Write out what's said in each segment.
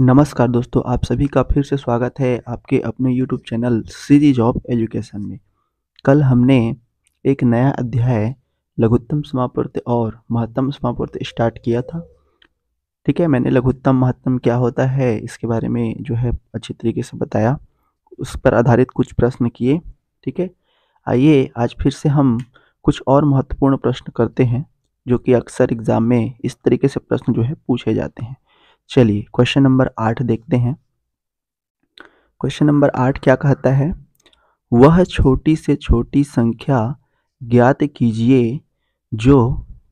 नमस्कार दोस्तों आप सभी का फिर से स्वागत है आपके अपने YouTube चैनल सीरी जॉब एजुकेशन में कल हमने एक नया अध्याय लघुत्तम समापर्त और महत्तम समापर्त स्टार्ट किया था ठीक है मैंने लघुत्तम महत्तम क्या होता है इसके बारे में जो है अच्छे तरीके से बताया उस पर आधारित कुछ प्रश्न किए ठीक है आइए आज फिर से हम कुछ और महत्वपूर्ण प्रश्न करते हैं जो कि अक्सर एग्ज़ाम में इस तरीके से प्रश्न जो है पूछे जाते हैं चलिए क्वेश्चन नंबर आठ देखते हैं क्वेश्चन नंबर आठ क्या कहता है वह छोटी से छोटी संख्या ज्ञात कीजिए जो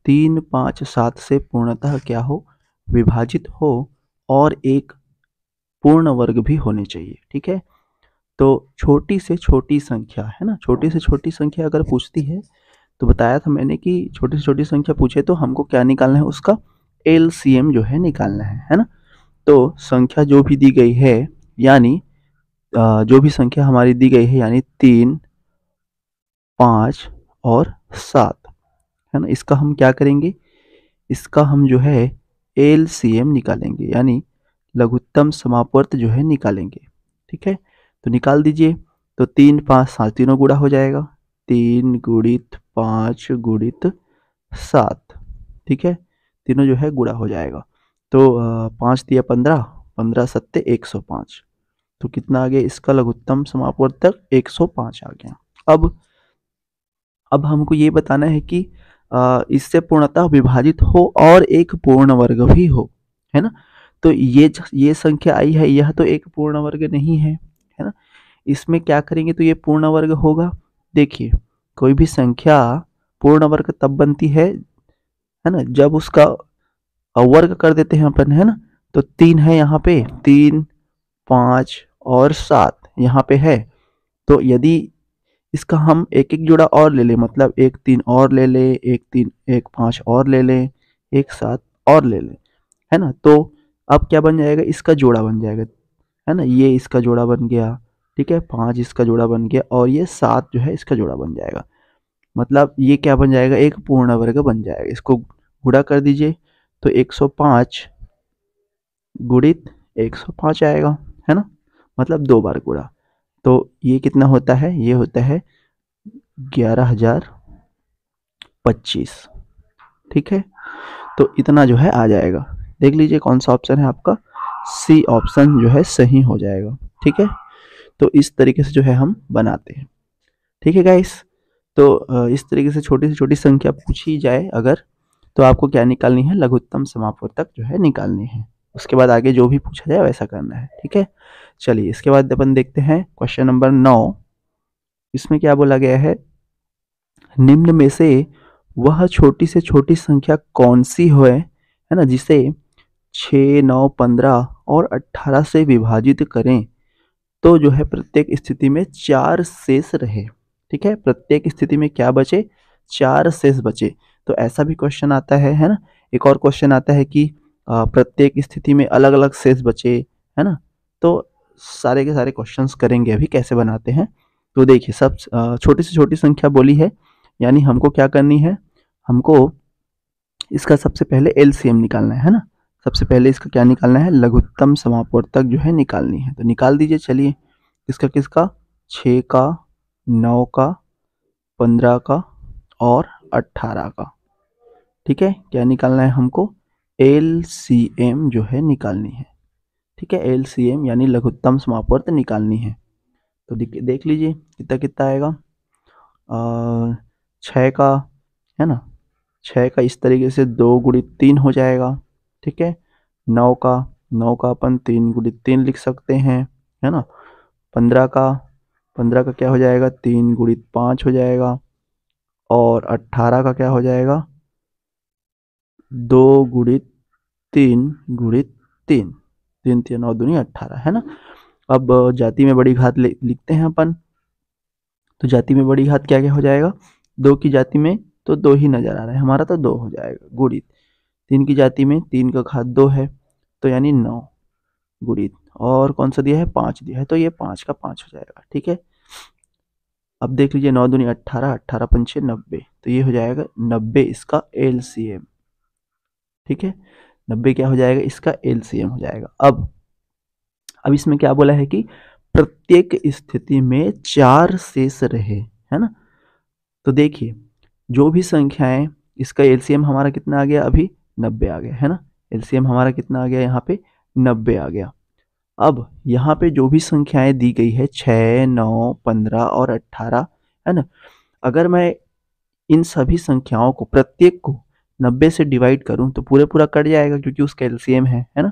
तीन पाँच सात से पूर्णतः क्या हो विभाजित हो और एक पूर्ण वर्ग भी होने चाहिए ठीक है तो छोटी से छोटी संख्या है ना छोटी से छोटी संख्या अगर पूछती है तो बताया था मैंने कि छोटी से छोटी संख्या पूछे तो हमको क्या निकालना है उसका एल जो है निकालना है है ना तो संख्या जो भी दी गई है यानी जो भी संख्या हमारी दी गई है यानी तीन पाँच और सात है ना इसका हम क्या करेंगे इसका हम जो है एल निकालेंगे यानी लघुत्तम समापवर्त जो है निकालेंगे ठीक है तो निकाल दीजिए तो तीन पाँच सात तीनों गुड़ा हो जाएगा तीन गुणित पाँच गुणित सात ठीक है तीनों जो है गुड़ा हो जाएगा तो पाँच दिया पंद्रह पंद्रह सत्ते एक सौ पाँच तो कितना आ गया इसका लघुत्तम समापवर्तक एक सौ पाँच आ गया अब अब हमको ये बताना है कि इससे पूर्णतः विभाजित हो और एक पूर्ण वर्ग भी हो है ना तो ये ये संख्या आई है यह तो एक पूर्ण वर्ग नहीं है है ना इसमें क्या करेंगे तो ये पूर्ण वर्ग होगा देखिए कोई भी संख्या पूर्ण वर्ग तब बनती है है ना जब उसका वर्ग कर देते हैं अपन है ना तो तीन है यहाँ पे तीन पाँच और सात यहाँ पे है तो यदि इसका हम एक एक जोड़ा और ले लें मतलब एक तीन और ले लें एक तीन एक पाँच और ले लें एक सात और ले लें है ना तो अब क्या बन जाएगा इसका जोड़ा बन जाएगा है ना ये इसका जोड़ा बन गया ठीक है पाँच इसका जोड़ा बन गया और ये सात जो है इसका जोड़ा बन जाएगा मतलब ये क्या बन जाएगा एक पूर्ण वर्ग बन जाएगा इसको गुड़ा कर दीजिए तो 105 गुड़ित एक आएगा है ना मतलब दो बार गुड़ा तो ये कितना होता है ये होता है ग्यारह हजार पच्चीस ठीक है तो इतना जो है आ जाएगा देख लीजिए कौन सा ऑप्शन है आपका सी ऑप्शन जो है सही हो जाएगा ठीक है तो इस तरीके से जो है हम बनाते हैं ठीक है गाइस तो इस तरीके से छोटी से छोटी संख्या पूछी जाए अगर तो आपको क्या निकालनी है लघुत्तम समापवर्तक जो है निकालनी है उसके बाद आगे जो भी पूछा जाए वैसा करना है ठीक है चलिए इसके बाद अपन देखते हैं क्वेश्चन नंबर नौ इसमें क्या बोला गया है निम्न में से वह छोटी से छोटी संख्या कौन सी है है ना जिसे छ नौ पंद्रह और अट्ठारह से विभाजित करें तो जो है प्रत्येक स्थिति में चार शेष रहे ठीक है प्रत्येक स्थिति में क्या बचे चार शेष बचे तो ऐसा भी क्वेश्चन आता है है ना एक और क्वेश्चन आता है कि प्रत्येक स्थिति में अलग अलग सेस बचे है ना तो सारे के सारे क्वेश्चंस करेंगे अभी कैसे बनाते हैं तो देखिए सब छोटी से छोटी संख्या बोली है यानी हमको क्या करनी है हमको इसका सबसे पहले एल निकालना है ना सबसे पहले इसका क्या निकालना है लघुत्तम समापवर्तक जो है निकालनी है तो निकाल दीजिए चलिए इसका किसका छः का नौ का पंद्रह का और अट्ठारह का ठीक है क्या निकालना है हमको एल सी एम जो है निकालनी है ठीक है एल सी एम यानी लघुत्तम समापवर्त निकालनी है तो देख लीजिए कितना कितना आएगा छः का है ना छः का इस तरीके से दो गुड़ी तीन हो जाएगा ठीक है नौ का नौ का अपन तीन गुड़ी तीन लिख सकते हैं है ना पंद्रह का पंद्रह का क्या हो जाएगा तीन गुड़ी पाँच हो जाएगा और अट्ठारह का क्या हो जाएगा दो गुणित तीन गुणित तीन तीन तीन नौ दुनिया अट्ठारह है ना अब जाति में बड़ी घात लिखते हैं अपन तो जाति में बड़ी घात क्या क्या हो जाएगा दो की जाति में तो दो ही नजर आ रहा है हमारा तो दो हो जाएगा गुणित तीन की जाति में तीन का घात दो है तो यानी नौ गुणित और कौन सा दिया है पाँच दिया है तो ये पाँच का पाँच हो जाएगा ठीक है अब देख लीजिए नौ दुनिया अट्ठारह अट्ठारह पंचे नब्बे तो ये हो जाएगा नब्बे इसका एल सी एम ठीक है नब्बे क्या हो जाएगा इसका एल हो जाएगा अब अब इसमें क्या बोला है कि प्रत्येक स्थिति में चार शेष रहे है ना तो देखिए जो भी संख्याएं इसका एल हमारा कितना आ गया अभी नब्बे आ गया है ना एल हमारा कितना आ गया यहाँ पे नब्बे आ गया अब यहाँ पे जो भी संख्याएं दी गई है छ नौ पंद्रह और अट्ठारह है ना अगर मैं इन सभी संख्याओं को प्रत्येक को नब्बे से डिवाइड करूँ तो पूरे पूरा कट जाएगा क्योंकि उसका एलसीएम है है ना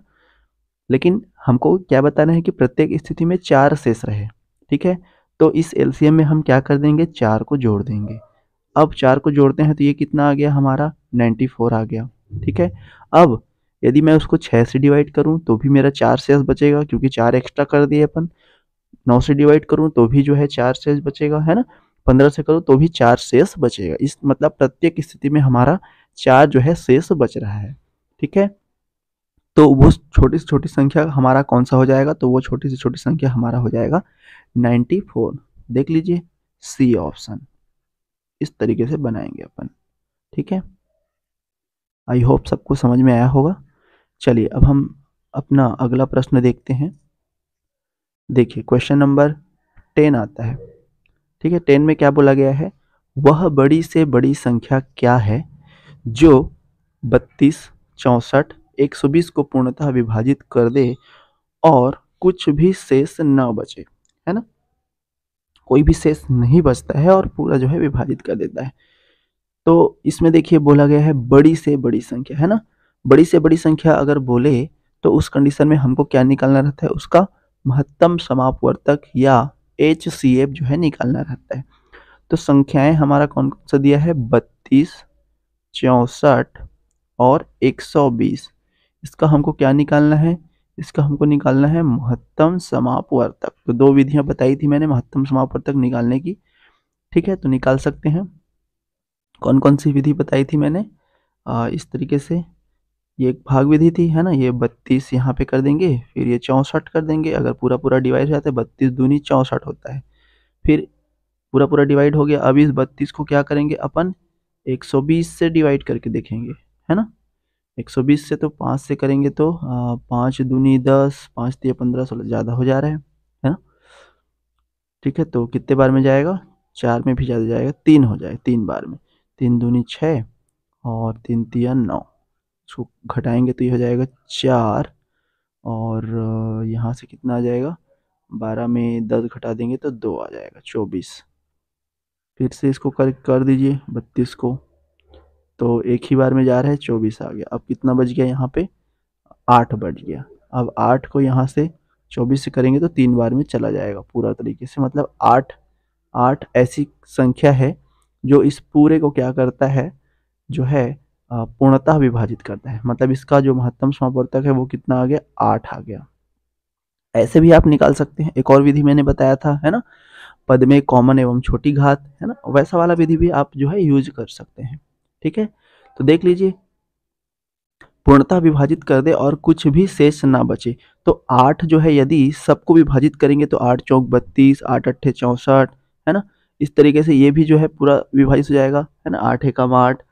लेकिन हमको क्या बताना है कि प्रत्येक स्थिति में चार शेष रहे ठीक है तो इस एलसीएम में हम क्या कर देंगे चार को जोड़ देंगे अब चार को जोड़ते हैं तो ये कितना आ गया हमारा नाइन्टी फोर आ गया ठीक है अब यदि मैं उसको छः से डिवाइड करूँ तो भी मेरा चार शेष बचेगा क्योंकि चार एक्स्ट्रा कर दिए अपन नौ से डिवाइड करूँ तो भी जो है चार शेष बचेगा है ना पंद्रह से करो तो भी चार शेष बचेगा इस मतलब प्रत्येक स्थिति में हमारा चार जो है शेष बच रहा है ठीक है तो वो छोटी से छोटी संख्या हमारा कौन सा हो जाएगा तो वो छोटी से छोटी संख्या हमारा हो जाएगा नाइन्टी फोर देख लीजिए सी ऑप्शन इस तरीके से बनाएंगे अपन ठीक है आई होप सबको समझ में आया होगा चलिए अब हम अपना अगला प्रश्न देखते हैं देखिए क्वेश्चन नंबर टेन आता है ठीक है टेन में क्या बोला गया है वह बड़ी से बड़ी संख्या क्या है जो बत्तीस चौंसठ बीस को पूर्णतः विभाजित कर दे और कुछ भी शेष न बचे है ना कोई भी शेष नहीं बचता है और पूरा जो है विभाजित कर देता है तो इसमें देखिए बोला गया है बड़ी से बड़ी संख्या है ना बड़ी से बड़ी संख्या अगर बोले तो उस कंडीशन में हमको क्या निकालना रहता है उसका महत्तम समापवर्तक या एच सी एफ जो है निकालना रहता है तो संख्याएं हमारा कौन कौन सा दिया है बत्तीस चौंसठ और एक सौ बीस इसका हमको क्या निकालना है इसका हमको निकालना है महत्तम समापवर्तक तो दो विधियां बताई थी मैंने महत्तम समापवर्तक निकालने की ठीक है तो निकाल सकते हैं कौन कौन सी विधि बताई थी मैंने आ, इस तरीके से ये एक भाग विधि थी है ना ये बत्तीस यहाँ पे कर देंगे फिर ये चौंसठ कर देंगे अगर पूरा पूरा डिवाइड हो जाता है बत्तीस दूनी चौंसठ होता है फिर पूरा पूरा डिवाइड हो गया अब इस बत्तीस को क्या करेंगे अपन 120 से डिवाइड करके देखेंगे है ना 120 से तो पाँच से करेंगे तो पाँच दूनी दस पाँच तीन पंद्रह सोलह ज़्यादा हो जा रहा है है ना ठीक है तो कितने बार में जाएगा चार में भी ज़्यादा जाएगा तीन हो जाएगा तीन बार में तीन दूनी छः और तीन तिया नौ इसको घटाएंगे तो ये हो जाएगा चार और यहाँ से कितना आ जाएगा बारह में दस घटा देंगे तो दो आ जाएगा चौबीस फिर से इसको कर कर दीजिए बत्तीस को तो एक ही बार में जा रहा है चौबीस आ गया अब कितना बच गया यहाँ पे आठ बच गया अब आठ को यहाँ से चौबीस से करेंगे तो तीन बार में चला जाएगा पूरा तरीके से मतलब आठ आठ ऐसी संख्या है जो इस पूरे को क्या करता है जो है पूर्णतः विभाजित करता है मतलब इसका जो महत्तम समावर्तक है वो कितना आ गया आठ आ गया ऐसे भी आप निकाल सकते हैं एक और विधि मैंने बताया था है ना पद में कॉमन एवं छोटी घात है ना वैसा वाला विधि भी आप जो है यूज कर सकते हैं ठीक है तो देख लीजिए पूर्णतः विभाजित कर दे और कुछ भी शेष ना बचे तो आठ जो है यदि सबको विभाजित करेंगे तो आठ चौक बत्तीस आठ अट्ठे चौंसठ है ना इस तरीके से ये भी जो है पूरा विभाजित हो जाएगा है ना आठ एकम आठ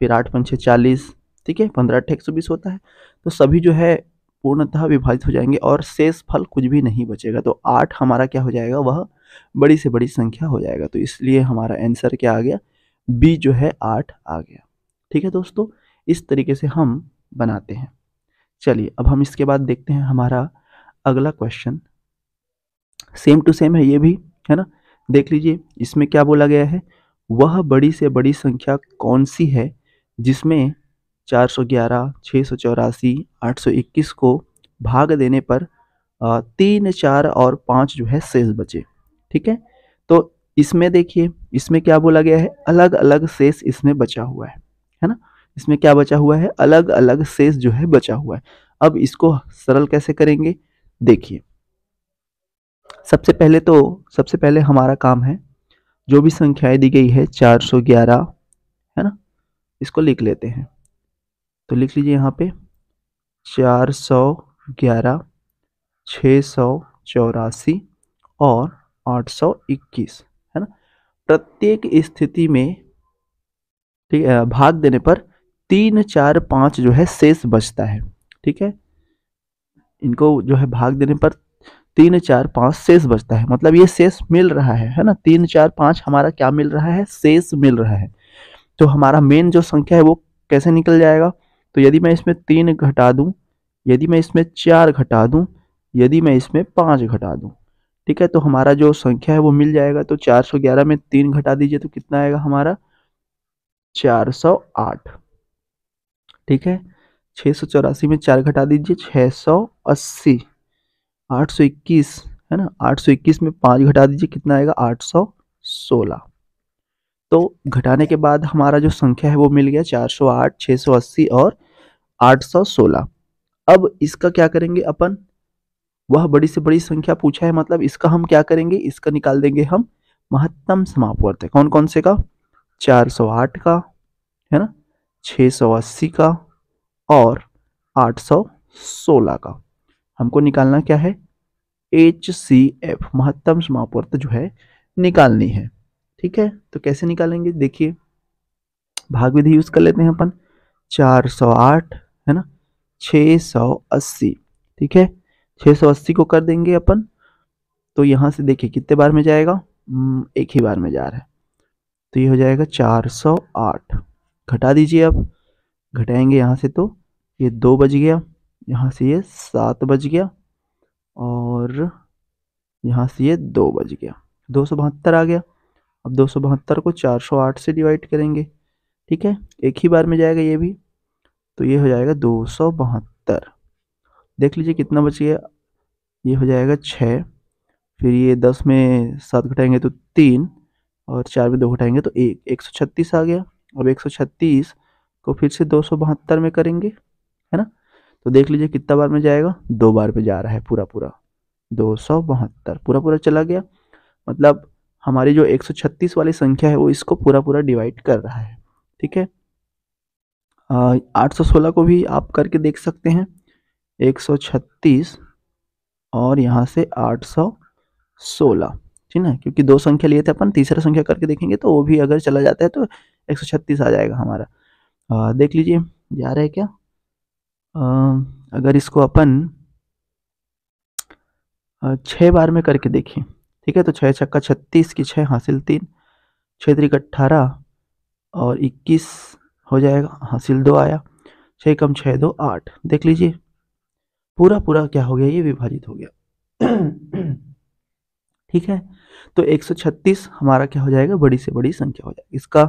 फिर आठ पंचे चालीस ठीक है पंद्रह अट्ठे एक सौ बीस होता है तो सभी जो है पूर्णतः विभाजित हो जाएंगे और शेष फल कुछ भी नहीं बचेगा तो आठ हमारा क्या हो जाएगा वह बड़ी से बड़ी संख्या हो जाएगा तो इसलिए हमारा आंसर क्या आ गया बी जो है आठ आ गया ठीक है दोस्तों इस तरीके से हम बनाते हैं चलिए अब हम इसके बाद देखते हैं हमारा अगला क्वेश्चन सेम टू सेम है ये भी है ना देख लीजिए इसमें क्या बोला गया है वह बड़ी से बड़ी संख्या कौन सी है जिसमें चार सौ ग्यारह छः सौ चौरासी आठ सौ इक्कीस को भाग देने पर तीन चार और पाँच जो है शेष बचे ठीक है तो इसमें देखिए इसमें क्या बोला गया है अलग अलग शेष इसमें बचा हुआ है है ना इसमें क्या बचा हुआ है अलग अलग शेष जो है बचा हुआ है अब इसको सरल कैसे करेंगे देखिए सबसे पहले तो सबसे पहले हमारा काम है जो भी संख्याएं दी गई है चार सौ ग्यारह इसको लिख लेते हैं तो लिख लीजिए यहाँ पे चार सौ ग्यारह छः सौ चौरासी और आठ सौ इक्कीस है ना प्रत्येक स्थिति में ठीक है भाग देने पर तीन चार पाँच जो है शेष बचता है ठीक है इनको जो है भाग देने पर तीन चार पाँच शेष बचता है मतलब ये शेष मिल रहा है है ना तीन चार पाँच हमारा क्या मिल रहा है शेष मिल रहा है तो हमारा मेन जो संख्या है वो कैसे निकल जाएगा तो यदि मैं इसमें तीन घटा दूँ यदि मैं इसमें चार घटा दूँ यदि मैं इसमें पाँच घटा दूँ ठीक है तो हमारा जो संख्या है वो मिल जाएगा तो 411 में तीन घटा दीजिए तो कितना आएगा हमारा 408 ठीक है छः में चार घटा दीजिए 680 इक्कीस है ना इक्कीस में पाँच घटा दीजिए कितना आएगा सोलह तो घटाने के बाद हमारा जो संख्या है वो मिल गया 408, 680 और 816 अब इसका क्या करेंगे अपन वह बड़ी से बड़ी संख्या पूछा है मतलब इसका हम क्या करेंगे इसका निकाल देंगे हम महत्तम समापवर्तक कौन कौन से का 408 का है ना 680 का और 816 का हमको निकालना क्या है एच सी एफ महत्तम समापवर्त जो है निकालनी है ठीक है तो कैसे निकालेंगे देखिए भाग विधि यूज कर लेते हैं अपन 408 है ना 680 ठीक है 680 को कर देंगे अपन तो यहाँ से देखिए कितने बार में जाएगा हम्म, एक ही बार में जा रहा है तो ये हो जाएगा 408 घटा दीजिए आप घटाएंगे यहाँ से तो ये दो बज गया यहाँ से ये सात बज गया और यहाँ से ये दो बज गया दो सौ बहत्तर आ गया अब दो सौ बहत्तर को चार सौ आठ से डिवाइड करेंगे ठीक है एक ही बार में जाएगा ये भी तो ये हो जाएगा दो सौ बहत्तर देख लीजिए कितना बच गया ये हो जाएगा छः फिर ये दस में सात घटाएंगे तो तीन और चार में दो घटाएंगे तो एक एक सौ छत्तीस आ गया अब एक सौ छत्तीस को फिर से दो सौ बहत्तर में करेंगे है ना तो देख लीजिए कितना बार में जाएगा दो बार में जा रहा है पूरा पूरा दो सौ बहत्तर पूरा पूरा चला गया मतलब हमारी जो 136 वाली संख्या है वो इसको पूरा पूरा डिवाइड कर रहा है ठीक है आठ सौ सोलह को भी आप करके देख सकते हैं 136 और यहाँ से 816 ठीक ना क्योंकि दो संख्या लिए थे अपन तीसरा संख्या करके देखेंगे तो वो भी अगर चला जाता है तो 136 आ जाएगा हमारा आ, देख लीजिए जा रहा है क्या आ, अगर इसको अपन छः बार में करके देखें ठीक है तो छः छक्का छत्तीस की छः हासिल तीन छः तरीक अट्ठारह और इक्कीस हो जाएगा हासिल दो आया छः कम छः दो आठ देख लीजिए पूरा पूरा क्या हो गया ये विभाजित हो गया ठीक है तो 136 हमारा क्या हो जाएगा बड़ी से बड़ी संख्या हो जाएगी इसका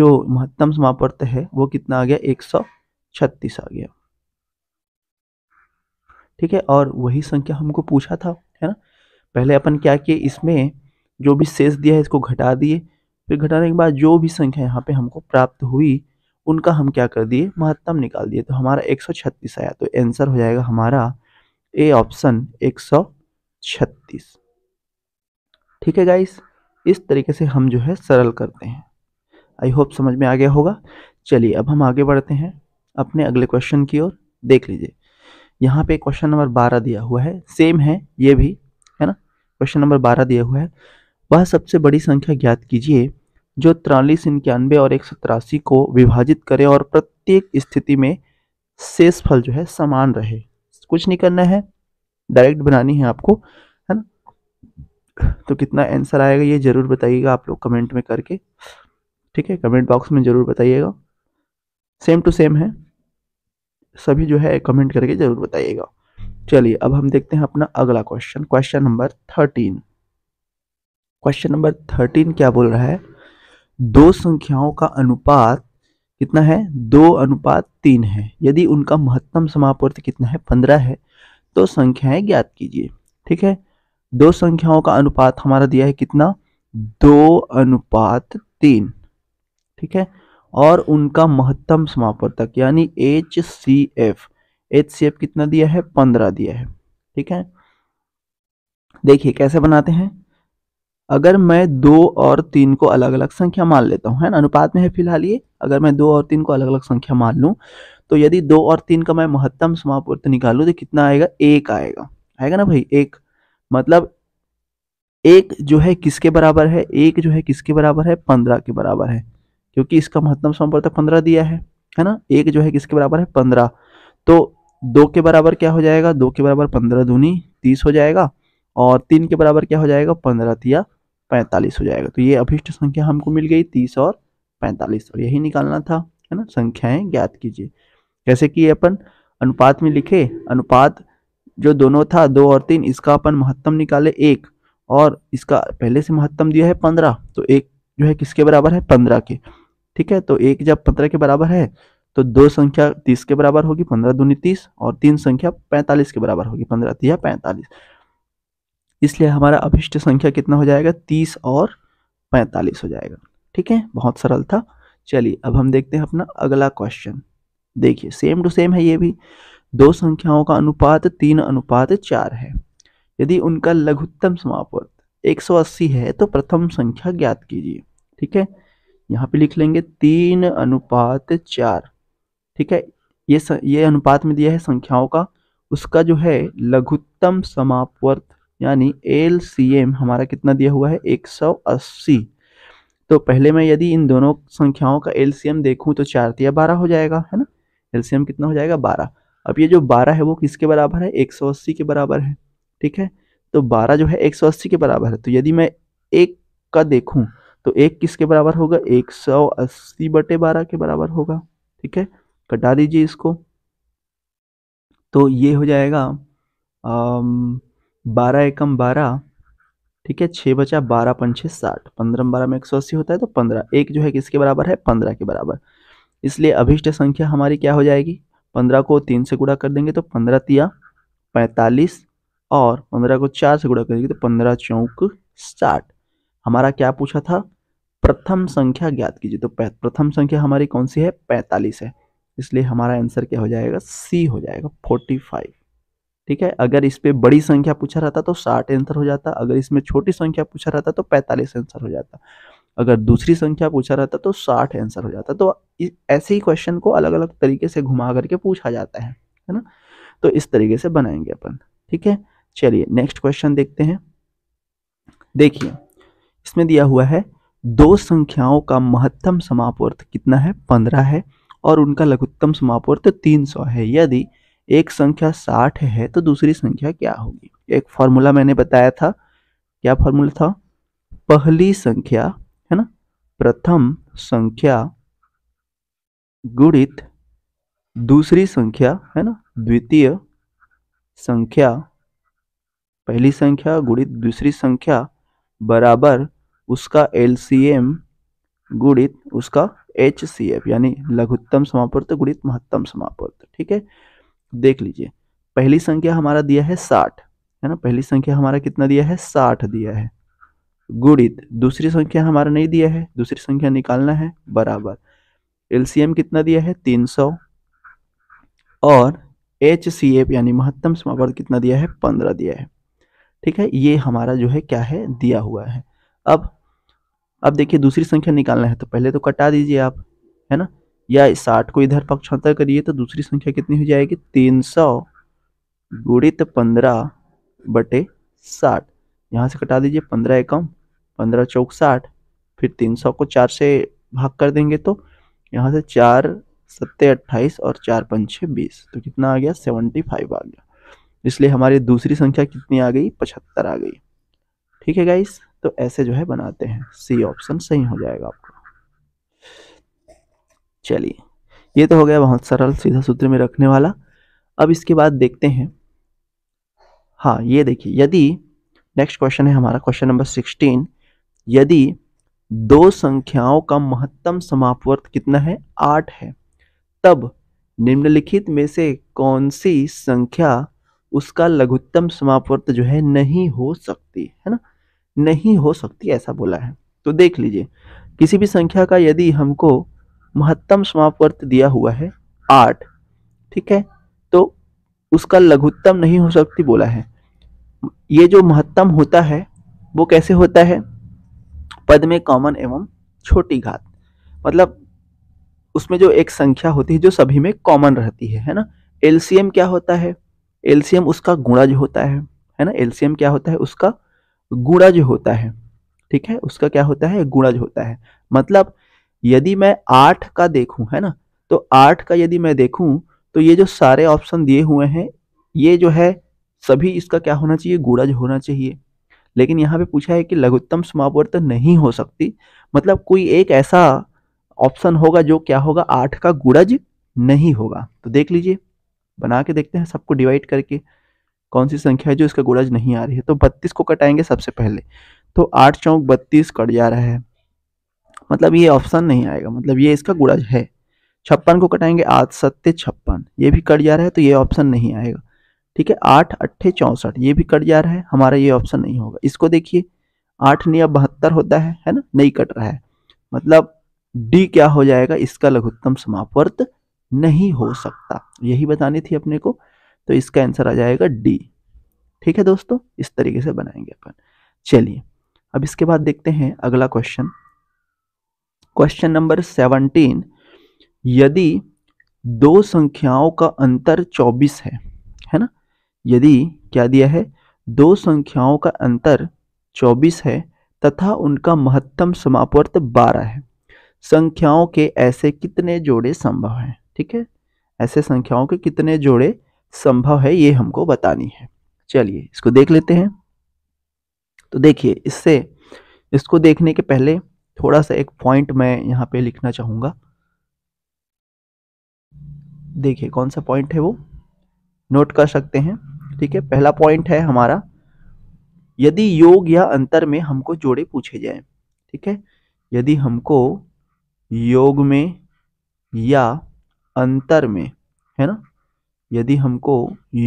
जो महत्तम समापर्त है वो कितना आ गया 136 आ गया ठीक है और वही संख्या हमको पूछा था है ना पहले अपन क्या किए इसमें जो भी शेष दिया है इसको घटा दिए फिर घटाने के बाद जो भी संख्या यहाँ पे हमको प्राप्त हुई उनका हम क्या कर दिए महत्तम निकाल दिए तो हमारा 136 आया तो आंसर हो जाएगा हमारा ए ऑप्शन 136 ठीक है गाइस इस तरीके से हम जो है सरल करते हैं आई होप समझ में आ गया होगा चलिए अब हम आगे बढ़ते हैं अपने अगले क्वेश्चन की ओर देख लीजिए यहाँ पे क्वेश्चन नंबर बारह दिया हुआ है सेम है ये भी क्वेश्चन नंबर बारह दिया हुआ है वह सबसे बड़ी संख्या ज्ञात कीजिए जो तिरालीस इक्यानवे और एक को विभाजित करे और प्रत्येक स्थिति में शेष फल जो है समान रहे कुछ नहीं करना है डायरेक्ट बनानी है आपको है ना तो कितना आंसर आएगा ये ज़रूर बताइएगा आप लोग कमेंट में करके ठीक है कमेंट बॉक्स में ज़रूर बताइएगा सेम टू सेम है सभी जो है कमेंट करके ज़रूर बताइएगा चलिए अब हम देखते हैं अपना अगला question question number thirteen question number thirteen क्या बोल रहा है दो संख्याओं का अनुपात कितना है दो अनुपात तीन है यदि उनका महत्तम समापूर्ति कितना है पंद्रह है तो संख्याएं ज्ञात कीजिए ठीक है दो संख्याओं का अनुपात हमारा दिया है कितना दो अनुपात तीन ठीक है और उनका महत्तम समापर्तक यानी एच सी एफ एच कितना दिया है पंद्रह दिया है ठीक है देखिए कैसे बनाते हैं अगर मैं दो और तीन को अलग अलग संख्या मान लेता हूँ है ना अनुपात में है फिलहाल ये अगर मैं दो और तीन को अलग अलग संख्या मान लूँ तो यदि दो और तीन का मैं महत्तम समापवर्त निकालूँ तो कितना आएगा एक आएगा आएगा ना भाई एक मतलब एक जो है किसके बराबर है एक जो है किसके बराबर है पंद्रह के बराबर है क्योंकि इसका महत्तम समापवर्तक पंद्रह दिया है है ना एक जो है किसके बराबर है पंद्रह तो दो के बराबर क्या हो जाएगा दो के बराबर पंद्रह दूनी तीस हो जाएगा और तीन के बराबर क्या हो जाएगा पंद्रह तिया पैंतालीस हो जाएगा तो ये अभिष्ट संख्या हमको मिल गई तीस और पैंतालीस और यही निकालना था है ना संख्याएं ज्ञात कीजिए जैसे कि अपन अनुपात में लिखे अनुपात जो दोनों था दो और तीन इसका अपन महत्तम निकाले एक और इसका पहले से महत्तम दिया है पंद्रह तो एक जो है किसके बराबर है पंद्रह के ठीक है तो एक जब पंद्रह के बराबर है तो दो संख्या तीस के बराबर होगी पंद्रह दूनी तीस और तीन संख्या पैंतालीस के बराबर होगी पंद्रह तीया पैंतालीस इसलिए हमारा अभिष्ट संख्या कितना हो जाएगा तीस और पैंतालीस हो जाएगा ठीक है बहुत सरल था चलिए अब हम देखते हैं अपना अगला क्वेश्चन देखिए सेम टू सेम है ये भी दो संख्याओं का अनुपात तीन अनुपात चार है यदि उनका लघुत्तम समापवर्त 180 है तो प्रथम संख्या ज्ञात कीजिए ठीक है यहाँ पे लिख लेंगे तीन अनुपात चार ठीक है ये स, ये अनुपात में दिया है संख्याओं का उसका जो है लघुत्तम समापवर्त यानी एल हमारा कितना दिया हुआ है 180 तो पहले मैं यदि इन दोनों संख्याओं का एल सी देखूँ तो चार या बारह हो जाएगा है ना एल कितना हो जाएगा बारह अब ये जो बारह है वो किसके बराबर है एक के बराबर है ठीक है तो बारह जो है एक के बराबर है तो यदि मैं एक का देखूँ तो एक किसके बराबर होगा 180 बटे बारह के बराबर होगा ठीक है कटा दीजिए इसको तो ये हो जाएगा बारह एकम बारह ठीक है छः बचा बारह पंचे साठ पंद्रह बारह में एक सौ अस्सी होता है तो पंद्रह एक जो है किसके बराबर है पंद्रह के बराबर इसलिए अभिष्ट संख्या हमारी क्या हो जाएगी पंद्रह को तीन से गुणा कर देंगे तो पंद्रह तिया पैंतालीस और पंद्रह को चार से गुणा करेंगे तो पंद्रह चौक साठ हमारा क्या पूछा था प्रथम संख्या ज्ञात कीजिए तो प्रथम संख्या हमारी कौन सी है पैंतालीस है इसलिए हमारा आंसर क्या हो जाएगा सी हो जाएगा फोर्टी फाइव ठीक है अगर इस पर बड़ी संख्या पूछा रहता तो साठ आंसर हो जाता अगर इसमें छोटी संख्या पूछा रहता तो पैंतालीस आंसर हो जाता अगर दूसरी संख्या पूछा रहता तो साठ आंसर हो जाता तो ऐसे ही क्वेश्चन को अलग अलग तरीके से घुमा करके पूछा जाता है है ना तो इस तरीके से बनाएंगे अपन ठीक है चलिए नेक्स्ट क्वेश्चन देखते हैं देखिए इसमें दिया हुआ है दो संख्याओं का महत्तम समापवर्त कितना है पंद्रह है और उनका लघुत्तम समापवर्त तो सौ है यदि एक संख्या साठ है तो दूसरी संख्या क्या होगी एक फॉर्मूला मैंने बताया था क्या फॉर्मूला था पहली संख्या है ना प्रथम संख्या गुणित दूसरी संख्या है ना द्वितीय संख्या पहली संख्या गुणित दूसरी संख्या बराबर उसका एलसीएम गुणित उसका एच सी एफ यानी लघुत्तम समापवर्त गुणित महत्तम समापवर्त ठीक है देख लीजिए पहली संख्या हमारा दिया है साठ है ना पहली संख्या हमारा कितना दिया है साठ दिया है गुणित दूसरी संख्या हमारा नहीं दिया है दूसरी संख्या निकालना है बराबर एलसीएम कितना दिया है तीन सौ और एच सी एफ यानी महत्तम समापवर्त कितना दिया है पंद्रह दिया है ठीक है ये हमारा जो है क्या है दिया हुआ है अब अब देखिए दूसरी संख्या निकालना है तो पहले तो कटा दीजिए आप है ना या साठ को इधर पक्षांतर करिए तो दूसरी संख्या कितनी हो जाएगी तीन सौ गुणित पंद्रह बटे साठ यहाँ से कटा दीजिए पंद्रह एकम पंद्रह चौक साठ फिर तीन सौ को चार से भाग कर देंगे तो यहाँ से चार सत्ते अट्ठाईस और चार पंचे बीस तो कितना आ गया सेवेंटी फाइव आ गया इसलिए हमारी दूसरी संख्या कितनी आ गई पचहत्तर आ गई ठीक है गाइस तो ऐसे जो है बनाते हैं सी ऑप्शन सही हो जाएगा आपका चलिए ये तो हो गया बहुत सरल सीधा सूत्र में रखने वाला अब इसके बाद देखते हैं हाँ ये देखिए यदि नेक्स्ट क्वेश्चन है हमारा क्वेश्चन नंबर सिक्सटीन यदि दो संख्याओं का महत्तम समापवर्त कितना है आठ है तब निम्नलिखित में से कौन सी संख्या उसका लघुत्तम समापवर्त जो है नहीं हो सकती है ना नहीं हो सकती ऐसा बोला है तो देख लीजिए किसी भी संख्या का यदि हमको महत्तम समापवर्त दिया हुआ है आठ ठीक है तो उसका लघुत्तम नहीं हो सकती बोला है ये जो महत्तम होता है वो कैसे होता है पद में कॉमन एवं छोटी घात मतलब उसमें जो एक संख्या होती है जो सभी में कॉमन रहती है है ना एलसीएम क्या होता है एलसीएम उसका गुणज होता है है ना एलसीएम क्या होता है उसका गुणज होता है ठीक है उसका क्या होता है गुणज होता है मतलब यदि मैं आठ का देखूं है ना तो आठ का यदि मैं देखूं तो ये जो सारे ऑप्शन दिए हुए हैं ये जो है सभी इसका क्या होना चाहिए गुणज होना चाहिए लेकिन यहाँ पे पूछा है कि लघुत्तम समापवर्त नहीं हो सकती मतलब कोई एक ऐसा ऑप्शन होगा जो क्या होगा आठ का गुणज नहीं होगा तो देख लीजिए बना के देखते हैं सबको डिवाइड करके कौन सी संख्या है जो इसका गुणज नहीं आ रही है तो बत्तीस को कटाएंगे सबसे पहले तो आठ चौक बत्तीस कट जा रहा है मतलब ये ऑप्शन नहीं आएगा मतलब ये इसका गुणज है छप्पन को कटाएंगे आठ सत्य छप्पन ये भी कट जा रहा है तो ये ऑप्शन नहीं आएगा ठीक है आठ अट्ठे चौंसठ ये भी कट जा रहा है हमारा ये ऑप्शन नहीं होगा इसको देखिए आठ निया बहत्तर होता है है ना नहीं कट रहा है मतलब डी क्या हो जाएगा इसका लघुत्तम समापवर्त नहीं हो सकता यही बतानी थी अपने को तो इसका आंसर आ जाएगा डी ठीक है दोस्तों इस तरीके से बनाएंगे अपन चलिए अब इसके बाद देखते हैं अगला क्वेश्चन क्वेश्चन नंबर सेवनटीन यदि दो संख्याओं का अंतर चौबीस है है ना यदि क्या दिया है दो संख्याओं का अंतर चौबीस है तथा उनका महत्तम समापवर्त बारह है संख्याओं के ऐसे कितने जोड़े संभव हैं ठीक है ऐसे संख्याओं के कितने जोड़े संभव है ये हमको बतानी है चलिए इसको देख लेते हैं तो देखिए इससे इसको देखने के पहले थोड़ा सा एक पॉइंट मैं यहाँ पे लिखना चाहूँगा देखिए कौन सा पॉइंट है वो नोट कर सकते हैं ठीक है पहला पॉइंट है हमारा यदि योग या अंतर में हमको जोड़े पूछे जाए ठीक है यदि हमको योग में या अंतर में है ना यदि हमको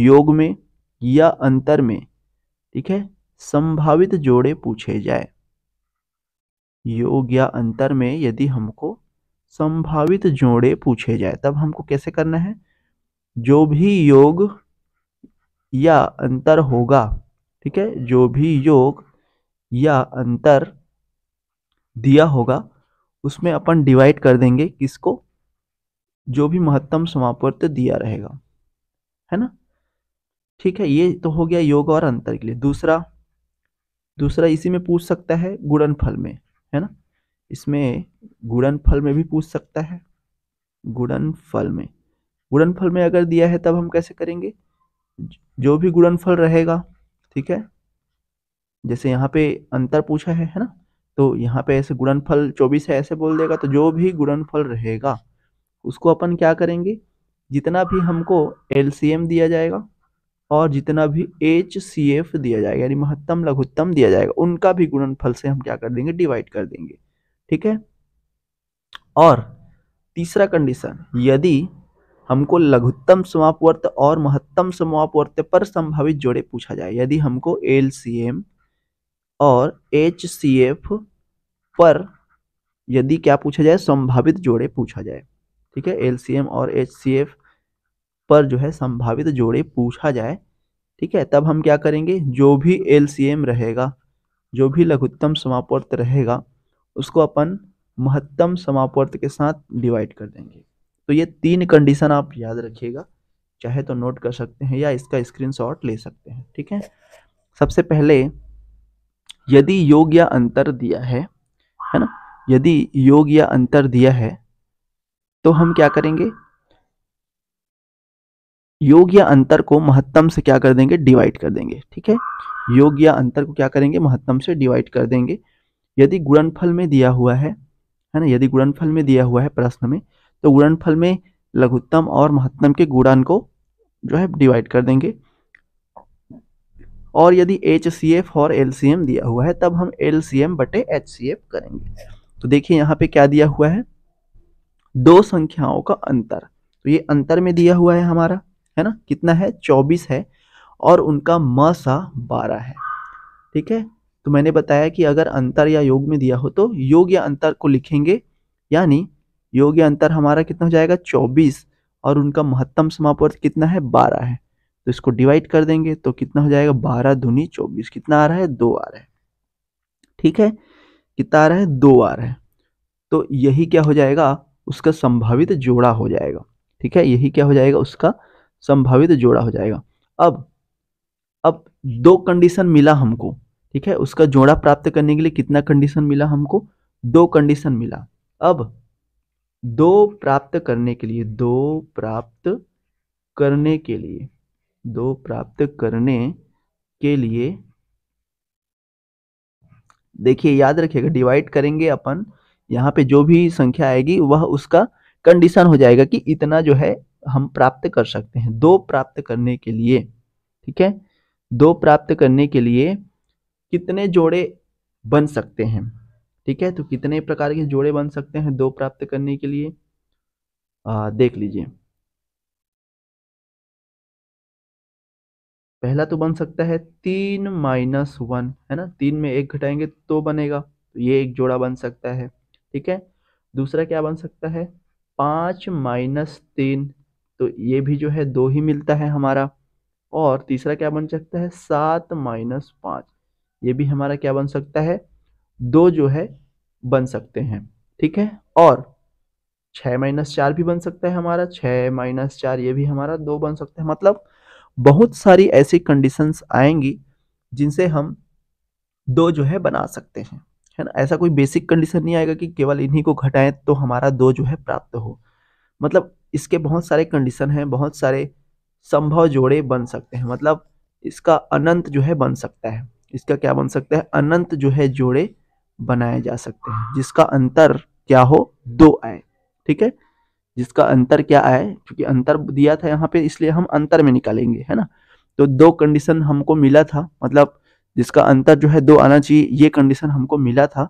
योग में या अंतर में ठीक है संभावित जोड़े पूछे जाए योग या अंतर में यदि हमको संभावित जोड़े पूछे जाए तब हमको कैसे करना है जो भी योग या अंतर होगा ठीक है जो भी योग या अंतर दिया होगा उसमें अपन डिवाइड कर देंगे किसको जो भी महत्तम समापवर्त दिया रहेगा है ना ठीक है ये तो हो गया योग और अंतर के लिए दूसरा दूसरा इसी में पूछ सकता है गुड़न फल में है ना इसमें गुड़न फल में भी पूछ सकता है गुड़न फल में गुड़न फल में अगर दिया है तब हम कैसे करेंगे जो भी गुड़न फल रहेगा ठीक है जैसे यहाँ पे अंतर पूछा है है ना तो यहाँ पे ऐसे गुड़न फल चौबीस है ऐसे बोल देगा तो जो भी गुड़न फल रहेगा उसको अपन क्या करेंगे जितना भी हमको एल दिया जाएगा और जितना भी एच सी एफ दिया जाएगा यानी महत्तम लघुत्तम दिया जाएगा उनका भी गुणनफल से हम क्या कर देंगे डिवाइड कर देंगे ठीक है और तीसरा कंडीशन यदि हमको लघुत्तम समापवर्त और महत्तम समापवर्त पर संभावित जोड़े पूछा जाए यदि हमको एल सी एम और एच सी एफ पर यदि क्या पूछा जाए संभावित जोड़े पूछा जाए ठीक है एल और एच पर जो है संभावित जोड़े पूछा जाए ठीक है तब हम क्या करेंगे जो भी एल रहेगा जो भी लघुत्तम समापवर्त रहेगा उसको अपन महत्तम समापवर्त के साथ डिवाइड कर देंगे तो ये तीन कंडीशन आप याद रखिएगा चाहे तो नोट कर सकते हैं या इसका स्क्रीनशॉट ले सकते हैं ठीक है सबसे पहले यदि योग या अंतर दिया है है ना यदि योग या अंतर दिया है तो हम क्या करेंगे योग या अंतर को महत्तम से क्या कर देंगे डिवाइड कर देंगे ठीक है योग या अंतर को क्या करेंगे महत्तम से डिवाइड कर देंगे यदि गुणनफल में दिया हुआ है है ना यदि गुणनफल में दिया हुआ है प्रश्न में तो गुणनफल में लघुत्तम और महत्तम के गुणन को जो है डिवाइड कर देंगे और यदि एच सी एफ और एल सी एम दिया हुआ है तब हम एल सी एम बटे एच सी एफ करेंगे तो देखिए यहाँ पे क्या दिया हुआ है दो संख्याओं का अंतर तो ये अंतर में दिया हुआ है हमारा है ना कितना है चौबीस है और उनका मसा बारह है ठीक है तो मैंने बताया कि अगर अंतर या योग में दिया हो तो योग या अंतर को लिखेंगे यानी योग या अंतर हमारा कितना हो जाएगा चौबीस और उनका महत्तम समापवर्त कितना है बारह है तो इसको डिवाइड कर देंगे तो कितना हो जाएगा बारह धुनी चौबीस कितना आ रहा है दो आ रहा है ठीक है कितना आ रहा है दो आ रहा है तो यही क्या हो जाएगा उसका संभावित जोड़ा हो जाएगा ठीक है यही क्या हो जाएगा उसका संभावित जोड़ा हो जाएगा अब अब दो कंडीशन मिला हमको ठीक है उसका जोड़ा प्राप्त करने के लिए कितना कंडीशन मिला हमको दो कंडीशन मिला अब दो प्राप्त करने के लिए दो प्राप्त करने के लिए दो प्राप्त करने के लिए देखिए याद रखिएगा डिवाइड करेंगे अपन यहाँ पे जो भी संख्या आएगी वह उसका कंडीशन हो जाएगा कि इतना जो है हम प्राप्त कर सकते हैं दो प्राप्त करने के लिए ठीक है दो प्राप्त करने के लिए कितने जोड़े बन सकते हैं ठीक है तो कितने प्रकार के जोड़े बन सकते हैं दो प्राप्त करने के लिए आ, देख लीजिए पहला तो बन सकता है तीन माइनस वन है ना तीन में एक घटाएंगे तो बनेगा तो ये एक जोड़ा बन सकता है ठीक है दूसरा क्या बन सकता है पाँच माइनस तीन तो ये भी जो है दो ही मिलता है हमारा और तीसरा क्या बन सकता है सात माइनस पाँच ये भी हमारा क्या बन सकता है दो जो है बन सकते हैं ठीक है और छः माइनस चार भी बन सकता है हमारा छः माइनस चार ये भी हमारा दो बन सकता है मतलब बहुत सारी ऐसी कंडीशंस आएंगी जिनसे हम दो जो है बना सकते हैं है ना ऐसा कोई बेसिक कंडीशन नहीं आएगा कि केवल इन्हीं को घटाएं तो हमारा दो जो है प्राप्त हो मतलब इसके बहुत सारे कंडीशन हैं बहुत सारे संभव जोड़े बन सकते हैं मतलब इसका अनंत जो है बन सकता है इसका क्या बन सकता है अनंत जो है जोड़े बनाए जा सकते हैं जिसका अंतर क्या हो दो आए ठीक है जिसका अंतर क्या आए क्योंकि अंतर दिया था यहाँ पे इसलिए हम अंतर में निकालेंगे है ना तो दो कंडीशन हमको मिला था मतलब जिसका अंतर जो है दो आना चाहिए ये कंडीशन हमको मिला था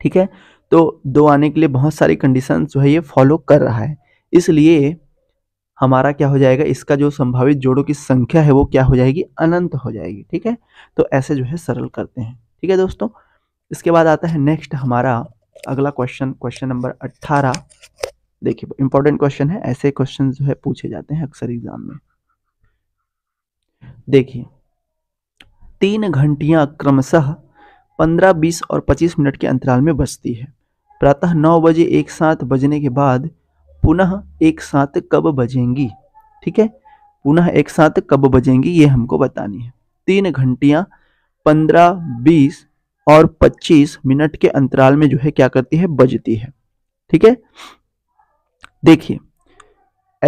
ठीक है तो दो आने के लिए बहुत सारी कंडीशन जो है ये फॉलो कर रहा है इसलिए हमारा क्या हो जाएगा इसका जो संभावित जोड़ों की संख्या है वो क्या हो जाएगी अनंत हो जाएगी ठीक है तो ऐसे जो है सरल करते हैं ठीक है दोस्तों इसके बाद आता है नेक्स्ट हमारा अगला क्वेश्चन क्वेश्चन नंबर अट्ठारह देखिए इंपॉर्टेंट क्वेश्चन है ऐसे क्वेश्चन जो है पूछे जाते हैं अक्सर एग्जाम में देखिए तीन घंटियाँ क्रमशः पंद्रह बीस और पच्चीस मिनट के अंतराल में बजती है प्रातः नौ बजे एक साथ बजने के बाद पुनः एक साथ कब बजेंगी ठीक है पुनः एक साथ कब बजेंगी ये हमको बतानी है तीन घंटियाँ पंद्रह बीस और पच्चीस मिनट के अंतराल में जो है क्या करती है बजती है ठीक है देखिए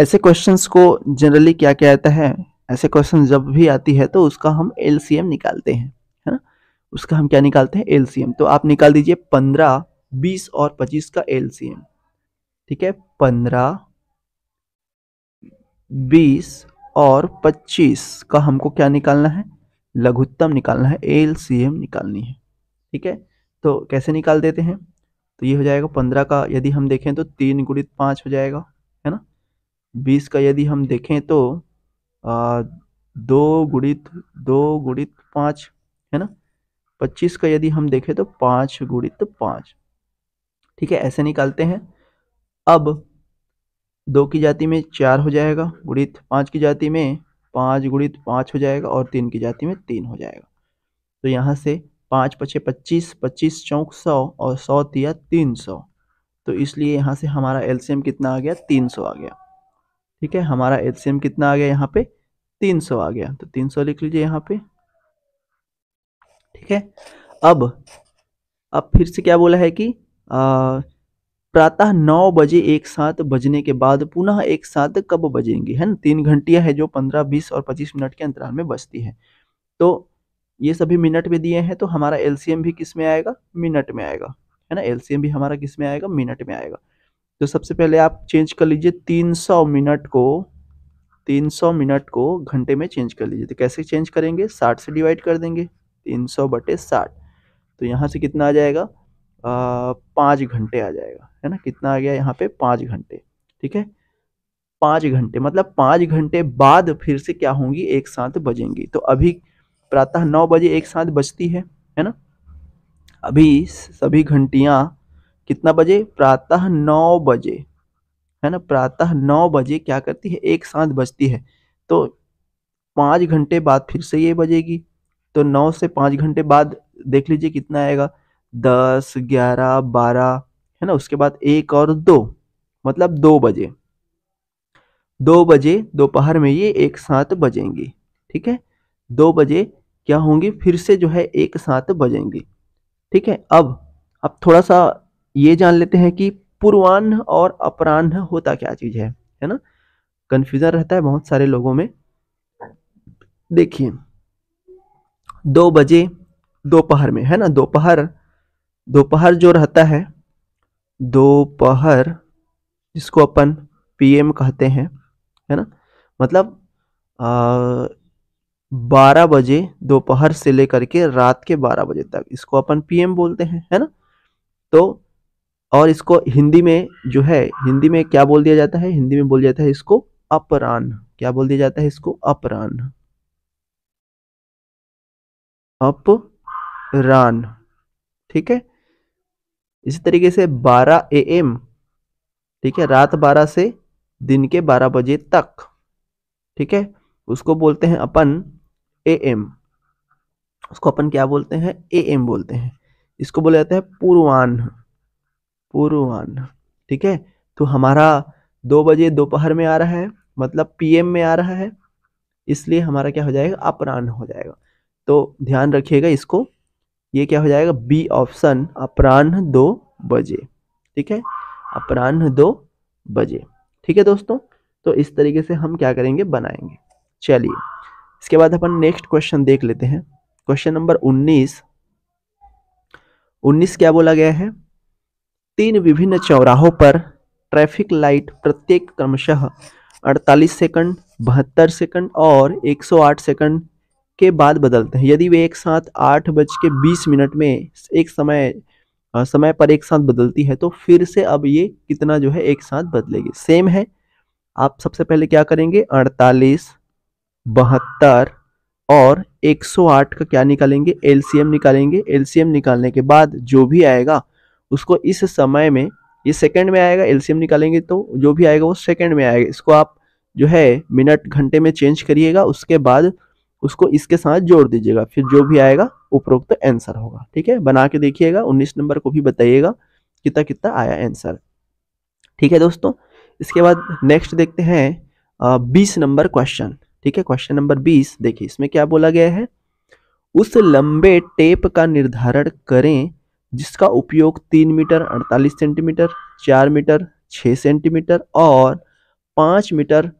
ऐसे क्वेश्चंस को जनरली क्या कहता है ऐसे क्वेश्चन जब भी आती है तो उसका हम एल निकालते हैं है ना उसका हम क्या निकालते हैं एल तो आप निकाल दीजिए पंद्रह बीस और पच्चीस का एल ठीक है पंद्रह बीस और पच्चीस का हमको क्या निकालना है लघुत्तम निकालना है एल निकालनी है ठीक है तो कैसे निकाल देते हैं तो ये हो जाएगा पंद्रह का यदि हम देखें तो तीन गुणित पाँच हो जाएगा है ना बीस का यदि हम देखें तो दो गुणित दो गुणित पाँच है ना पच्चीस का यदि हम देखें तो पाँच गुणित पाँच ठीक है ऐसे निकालते हैं अब दो की जाति में चार हो जाएगा गुणित पाँच की जाति में पाँच गुणित पाँच हो जाएगा और तीन की जाति में तीन हो जाएगा तो यहाँ से पाँच पच्चे पच्चीस पच्चीस चौंक सौ और सौ तिया तीन सौ तो इसलिए यहाँ से हमारा एलसीएम कितना आ गया तीन सौ आ गया ठीक है हमारा एलसीएम कितना आ गया यहाँ पे तीन सौ आ गया तो तीन सौ लिख लीजिए यहाँ पे ठीक है अब अब फिर से क्या बोला है कि प्रातः नौ बजे एक साथ बजने के बाद पुनः एक साथ कब बजेंगे है ना तीन घंटिया है जो पंद्रह बीस और पच्चीस मिनट के अंतराल में बजती है तो ये सभी मिनट में दिए हैं तो हमारा एलसीएम भी किस में आएगा मिनट में आएगा है ना एलसीएम भी हमारा किस में आएगा मिनट में आएगा तो सबसे पहले आप चेंज कर लीजिए 300 मिनट को 300 मिनट को घंटे में चेंज कर लीजिए तो कैसे चेंज करेंगे 60 से डिवाइड कर देंगे 300 बटे साठ तो यहाँ से कितना आ जाएगा पाँच घंटे आ जाएगा है ना कितना आ गया यहाँ पे पाँच घंटे ठीक है पाँच घंटे मतलब पाँच घंटे बाद फिर से क्या होंगी एक साथ बजेंगी तो अभी प्रातः नौ बजे एक साथ बजती है है ना अभी सभी घंटियाँ कितना बजे प्रातः नौ बजे है ना प्रातः नौ बजे क्या करती है एक साथ बजती है तो पाँच घंटे बाद फिर से ये बजेगी तो नौ से पाँच घंटे बाद देख लीजिए कितना आएगा दस ग्यारह बारह है ना उसके बाद एक और दो मतलब दो बजे दो बजे दोपहर में ये एक साथ बजेंगी ठीक है दो बजे क्या होंगी फिर से जो है एक साथ बजेंगी ठीक है अब अब थोड़ा सा ये जान लेते हैं कि पूर्वान्ह और अपराह्न होता क्या चीज है है ना कंफ्यूजन रहता है बहुत सारे लोगों में देखिए दो बजे दोपहर में है ना दोपहर दोपहर जो रहता है दोपहर जिसको अपन पीएम कहते हैं है ना मतलब बारह बजे दोपहर से लेकर के रात के बारह बजे तक इसको अपन पीएम बोलते हैं है ना तो और इसको हिंदी में जो है हिंदी में क्या बोल दिया जाता है हिंदी में बोल जाता है इसको अपराह क्या बोल दिया जाता है इसको अपराह अपरान ठीक है इसी तरीके से 12 ए एम ठीक है रात 12 से दिन के 12 बजे तक ठीक है उसको बोलते हैं अपन ए एम उसको अपन क्या बोलते हैं ए एम बोलते हैं इसको बोला जाता है पूर्वान्ह पूर्वान ठीक है तो हमारा दो बजे दोपहर में आ रहा है मतलब पीएम में आ रहा है इसलिए हमारा क्या हो जाएगा अपराह्न हो जाएगा तो ध्यान रखिएगा इसको ये क्या हो जाएगा बी ऑप्शन अपराह्न दो बजे ठीक है अपराह्न दो बजे ठीक है दोस्तों तो इस तरीके से हम क्या करेंगे बनाएंगे चलिए इसके बाद अपन नेक्स्ट क्वेश्चन देख लेते हैं क्वेश्चन नंबर 19 19 क्या बोला गया है तीन विभिन्न चौराहों पर ट्रैफिक लाइट प्रत्येक क्रमशः 48 सेकंड, बहत्तर सेकंड और 108 सेकंड के बाद बदलते हैं यदि वे एक साथ आठ बज के बीस मिनट में एक समय समय पर एक साथ बदलती है तो फिर से अब ये कितना जो है एक साथ बदलेगी सेम है आप सबसे पहले क्या करेंगे अड़तालीस बहत्तर और 108 का क्या निकालेंगे एलसीएम निकालेंगे एलसीएम निकालने के बाद जो भी आएगा उसको इस समय में ये सेकंड में आएगा एलसीएम निकालेंगे तो जो भी आएगा वो सेकंड में आएगा इसको आप जो है मिनट घंटे में चेंज करिएगा उसके बाद उसको इसके साथ जोड़ दीजिएगा फिर जो भी आएगा उपरोक्त तो आंसर होगा ठीक है बना के देखिएगा 19 नंबर को भी बताइएगा कितना कितना आया आंसर ठीक है दोस्तों इसके बाद नेक्स्ट देखते हैं बीस नंबर क्वेश्चन ठीक है क्वेश्चन नंबर बीस देखिए इसमें क्या बोला गया है उस लंबे टेप का निर्धारण करें जिसका उपयोग तीन मीटर अड़तालीस सेंटीमीटर चार मीटर छः सेंटीमीटर और पाँच मीटर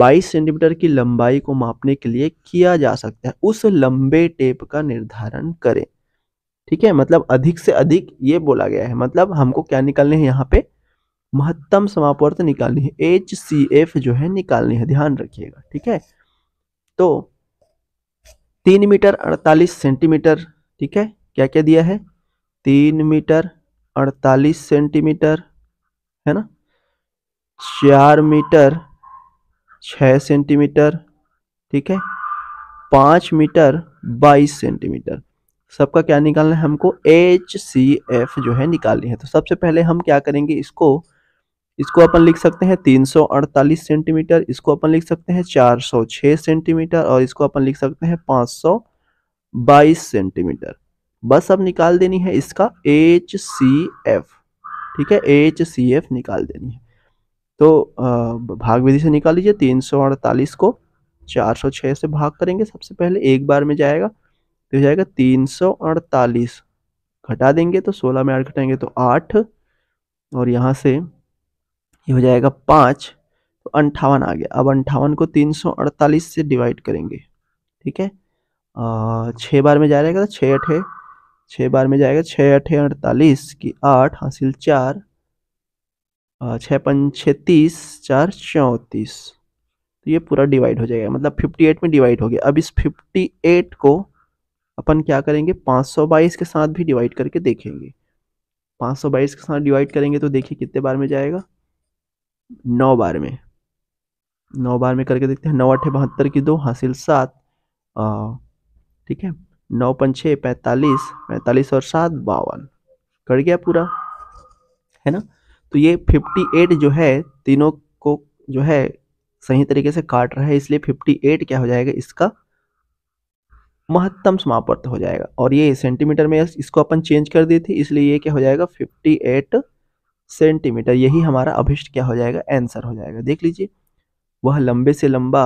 बाईस सेंटीमीटर की लंबाई को मापने के लिए किया जा सकता है उस लंबे टेप का निर्धारण करें ठीक है मतलब अधिक से अधिक ये बोला गया है मतलब हमको क्या निकालने हैं यहाँ पे महत्तम समापवर्त निकालनी है एच सी एफ जो है निकालनी है ध्यान रखिएगा ठीक है तो तीन मीटर अड़तालीस सेंटीमीटर ठीक है क्या क्या दिया है तीन मीटर अड़तालीस सेंटीमीटर है ना चार मीटर छः सेंटीमीटर ठीक है पाँच मीटर बाईस सेंटीमीटर सबका क्या निकालना है हमको एच सी एफ जो है निकालनी है तो सबसे पहले हम क्या करेंगे इसको इसको अपन लिख सकते हैं 348 सेंटीमीटर इसको अपन लिख सकते हैं 406 सेंटीमीटर और इसको अपन लिख सकते हैं 522 सेंटीमीटर बस अब निकाल देनी है इसका एच सी एफ ठीक है एच सी एफ निकाल देनी है तो भाग विधि से निकाल लीजिए तीन सौ अड़तालीस को चार सौ छः से भाग करेंगे सबसे पहले एक बार में जाएगा तो जाएगा तीन सौ अड़तालीस घटा देंगे तो सोलह में आठ घटाएंगे तो आठ और यहाँ से ये हो जाएगा पाँच तो अंठावन आ गया अब अंठावन को तीन सौ अड़तालीस से डिवाइड करेंगे ठीक है छः बार में जा रहेगा तो छः अठे छः बार में जाएगा छः अठे अड़तालीस की आठ हासिल चार छः पंच तीस चार चौंतीस तो ये पूरा डिवाइड हो जाएगा मतलब फिफ्टी एट में डिवाइड हो गया अब इस फिफ्टी एट को अपन क्या करेंगे पाँच सौ बाईस के साथ भी डिवाइड करके देखेंगे पाँच सौ बाईस के साथ डिवाइड करेंगे तो देखिए कितने बार में जाएगा नौ बार में नौ बार में करके देखते हैं नौ अठे बहत्तर की दो हासिल सात ठीक है नौ पंचे पैंतालीस पैंतालीस और सात बावन कर गया पूरा है ना तो ये फिफ्टी एट जो है तीनों को जो है सही तरीके से काट रहा है इसलिए फिफ्टी एट क्या हो जाएगा इसका महत्तम समापर्त हो जाएगा और ये सेंटीमीटर में इसको अपन चेंज कर दिए थे इसलिए ये क्या हो जाएगा फिफ्टी एट सेंटीमीटर यही हमारा अभिष्ट क्या हो जाएगा आंसर हो जाएगा देख लीजिए वह लंबे से लंबा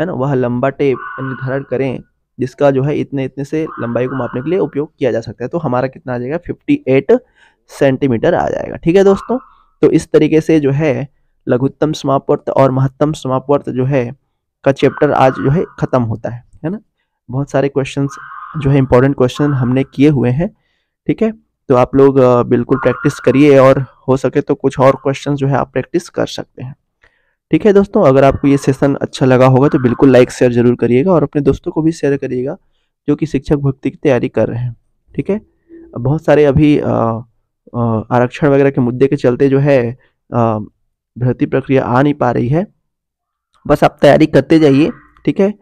है ना वह लंबा टेप निर्धारण करें जिसका जो है इतने इतने से लंबाई को मापने के लिए उपयोग किया जा सकता है तो हमारा कितना आ जाएगा 58 सेंटीमीटर आ जाएगा ठीक है दोस्तों तो इस तरीके से जो है लघुत्तम समापवर्त और महत्तम समापवर्त जो है का चैप्टर आज जो है ख़त्म होता है है ना बहुत सारे क्वेश्चन जो है इंपॉर्टेंट क्वेश्चन हमने किए हुए हैं ठीक है तो आप लोग बिल्कुल प्रैक्टिस करिए और हो सके तो कुछ और क्वेश्चन जो है आप प्रैक्टिस कर सकते हैं ठीक है दोस्तों अगर आपको ये सेशन अच्छा लगा होगा तो बिल्कुल लाइक शेयर जरूर करिएगा और अपने दोस्तों को भी शेयर करिएगा जो कि शिक्षक भर्ती की तैयारी कर रहे हैं ठीक है बहुत सारे अभी आरक्षण वगैरह के मुद्दे के चलते जो है भर्ती प्रक्रिया आ नहीं पा रही है बस आप तैयारी करते जाइए ठीक है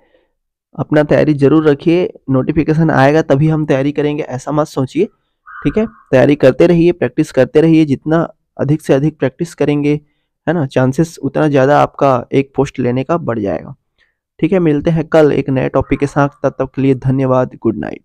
अपना तैयारी जरूर रखिए नोटिफिकेशन आएगा तभी हम तैयारी करेंगे ऐसा मत सोचिए ठीक है तैयारी करते रहिए प्रैक्टिस करते रहिए जितना अधिक से अधिक प्रैक्टिस करेंगे है ना चांसेस उतना ज़्यादा आपका एक पोस्ट लेने का बढ़ जाएगा ठीक है मिलते हैं कल एक नए टॉपिक के साथ तब तक के लिए धन्यवाद गुड नाइट